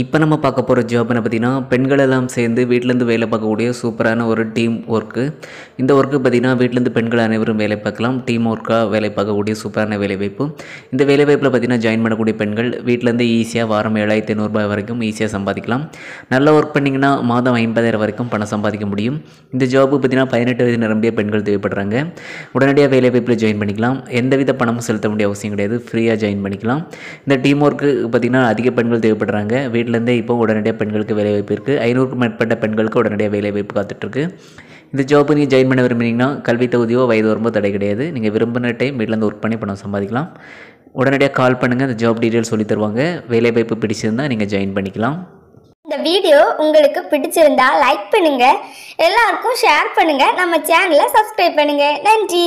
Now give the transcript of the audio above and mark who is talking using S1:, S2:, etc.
S1: இப்போ நம்ம பார்க்க போகிற என்ன பார்த்திங்கன்னா பெண்கள் எல்லாம் சேர்ந்து வீட்டிலேருந்து வேலை பார்க்கக்கூடிய சூப்பரான ஒரு டீம் ஒர்க்கு இந்த ஒர்க்கு பார்த்திங்கன்னா வீட்டிலேருந்து பெண்கள் அனைவரும் வேலை பார்க்கலாம் டீம் ஒர்க்காக வேலை பார்க்கக்கூடிய சூப்பரான வேலைவாய்ப்பு இந்த வேலைவாய்ப்பில் பார்த்திங்கன்னா ஜாயின் பண்ணக்கூடிய பெண்கள் வீட்டிலேருந்து ஈஸியாக வாரம் ஏழாயிரத்தி ஐநூறுரூபா வரைக்கும் ஈஸியாக சம்பாதிக்கலாம் நல்லா ஒர்க் பண்ணிங்கன்னா மாதம் ஐம்பதாயிரம் வரைக்கும் பணம் சம்பாதிக்க முடியும் இந்த ஜாப் பார்த்திங்கன்னா பதினெட்டு வயது நிரம்பிய பெண்கள் தேவைப்படுறாங்க உடனடியாக வேலைவாய்ப்பில் ஜாயின் பண்ணிக்கலாம் எந்தவித பணமும் செலுத்த வேண்டிய அவசியம் கிடையாது ஃப்ரீயாக ஜாயின் பண்ணிக்கலாம் இந்த டீம் ஒர்க்கு பார்த்திங்கன்னா அதிக பெண்கள் தேவைப்படுறாங்க வீட்டிலேருந்தே இப்போ உடனடியாக பெண்களுக்கு வேலை வாய்ப்பு இருக்குது ஐநூறுக்கும் மேற்பட்ட பெண்களுக்கு உடனடியாக வேலை வாய்ப்பு காத்துட்ருக்கு இந்த ஜாப் நீங்கள் ஜாயின் பண்ண விரும்புனீங்கன்னா கல்வி தொகுதியோ வயது வரும்போ தடை கிடையாது நீங்கள் விரும்பின டைம் வீட்டிலேருந்து ஒர்க் பண்ணி பணம் சம்பாதிக்கலாம் உடனடியாக கால் பண்ணுங்கள் அந்த ஜாப் டீட்டெயில்ஸ் சொல்லி தருவாங்க வேலைவாய்ப்பு பிடிச்சிருந்தால் நீங்கள் ஜாயின் பண்ணிக்கலாம்
S2: இந்த வீடியோ உங்களுக்கு
S3: பிடிச்சிருந்தால் லைக் பண்ணுங்கள் எல்லாருக்கும் ஷேர் பண்ணுங்கள் நம்ம சேனலை சப்ஸ்கிரைப் பண்ணுங்கள் நன்றி